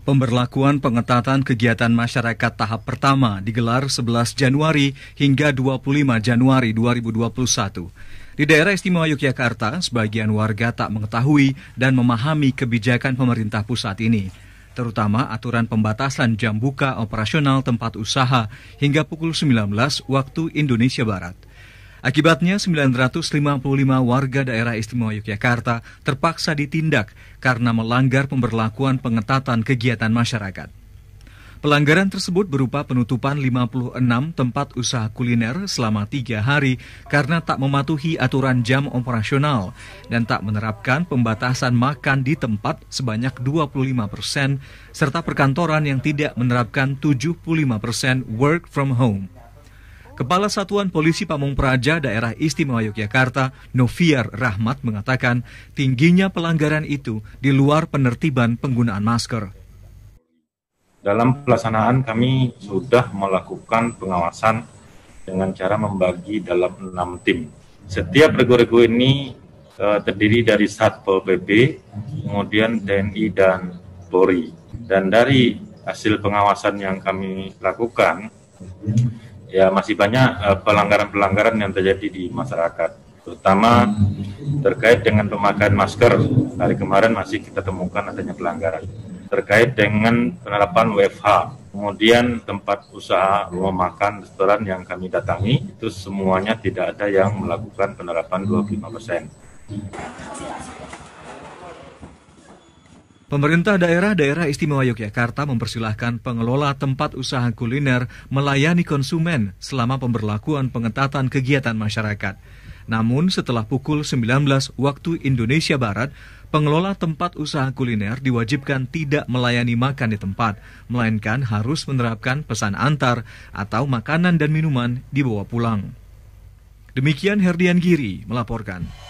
Pemberlakuan pengetatan kegiatan masyarakat tahap pertama digelar 11 Januari hingga 25 Januari 2021. Di daerah istimewa Yogyakarta, sebagian warga tak mengetahui dan memahami kebijakan pemerintah pusat ini, terutama aturan pembatasan jam buka operasional tempat usaha hingga pukul 19 waktu Indonesia Barat. Akibatnya 955 warga daerah istimewa Yogyakarta terpaksa ditindak karena melanggar pemberlakuan pengetatan kegiatan masyarakat. Pelanggaran tersebut berupa penutupan 56 tempat usaha kuliner selama tiga hari karena tak mematuhi aturan jam operasional dan tak menerapkan pembatasan makan di tempat sebanyak 25 persen, serta perkantoran yang tidak menerapkan 75 persen work from home. Kepala Satuan Polisi Pamung Praja Daerah Istimewa Yogyakarta, Noviar Rahmat mengatakan tingginya pelanggaran itu di luar penertiban penggunaan masker. Dalam pelaksanaan kami sudah melakukan pengawasan dengan cara membagi dalam enam tim. Setiap regu-regu ini eh, terdiri dari Satpol PP, kemudian TNI dan Polri. Dan dari hasil pengawasan yang kami lakukan, ya masih banyak eh, pelanggaran-pelanggaran yang terjadi di masyarakat, terutama terkait dengan pemakaian masker. dari kemarin masih kita temukan adanya pelanggaran terkait dengan penerapan WFH. Kemudian tempat usaha, rumah makan, restoran yang kami datangi itu semuanya tidak ada yang melakukan penerapan 25 persen. Pemerintah daerah-daerah istimewa Yogyakarta mempersilahkan pengelola tempat usaha kuliner melayani konsumen selama pemberlakuan pengetatan kegiatan masyarakat. Namun setelah pukul 19 waktu Indonesia Barat, pengelola tempat usaha kuliner diwajibkan tidak melayani makan di tempat, melainkan harus menerapkan pesan antar atau makanan dan minuman dibawa pulang. Demikian Herdian Giri melaporkan.